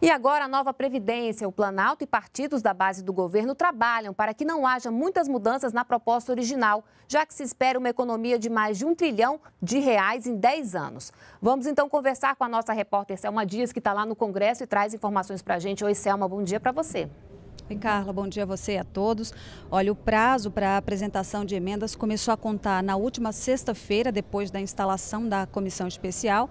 E agora a nova Previdência. O Planalto e partidos da base do governo trabalham para que não haja muitas mudanças na proposta original, já que se espera uma economia de mais de um trilhão de reais em 10 anos. Vamos então conversar com a nossa repórter Selma Dias, que está lá no Congresso e traz informações para a gente. Oi, Selma, bom dia para você. Oi, Carla, bom dia a você e a todos. Olha, o prazo para a apresentação de emendas começou a contar na última sexta-feira, depois da instalação da comissão especial.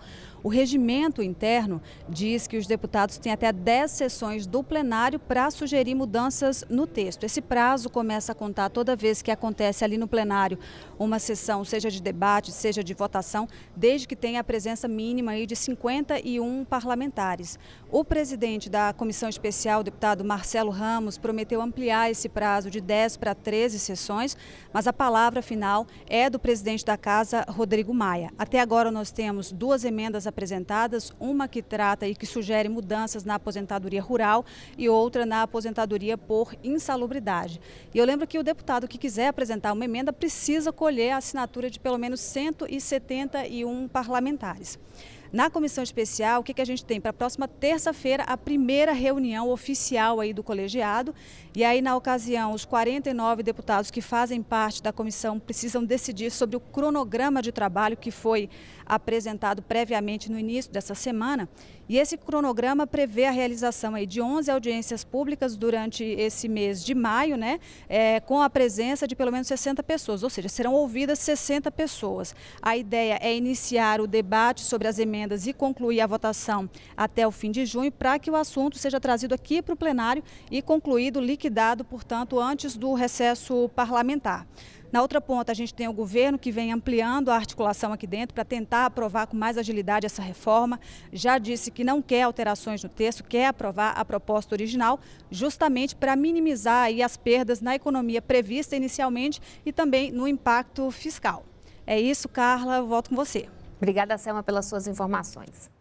O regimento interno diz que os deputados têm até 10 sessões do plenário para sugerir mudanças no texto. Esse prazo começa a contar toda vez que acontece ali no plenário uma sessão, seja de debate, seja de votação, desde que tenha a presença mínima aí de 51 parlamentares. O presidente da comissão especial, o deputado Marcelo Ramos, prometeu ampliar esse prazo de 10 para 13 sessões, mas a palavra final é do presidente da casa, Rodrigo Maia. Até agora nós temos duas emendas a apresentadas, uma que trata e que sugere mudanças na aposentadoria rural e outra na aposentadoria por insalubridade. E eu lembro que o deputado que quiser apresentar uma emenda precisa colher a assinatura de pelo menos 171 parlamentares. Na comissão especial, o que, que a gente tem? Para a próxima terça-feira, a primeira reunião oficial aí do colegiado. E aí, na ocasião, os 49 deputados que fazem parte da comissão precisam decidir sobre o cronograma de trabalho que foi apresentado previamente no início dessa semana. E esse cronograma prevê a realização aí de 11 audiências públicas durante esse mês de maio, né, é, com a presença de pelo menos 60 pessoas, ou seja, serão ouvidas 60 pessoas. A ideia é iniciar o debate sobre as emendas emendas e concluir a votação até o fim de junho, para que o assunto seja trazido aqui para o plenário e concluído, liquidado, portanto, antes do recesso parlamentar. Na outra ponta, a gente tem o governo que vem ampliando a articulação aqui dentro para tentar aprovar com mais agilidade essa reforma. Já disse que não quer alterações no texto, quer aprovar a proposta original, justamente para minimizar aí as perdas na economia prevista inicialmente e também no impacto fiscal. É isso, Carla, eu volto com você. Obrigada, Selma, pelas suas informações.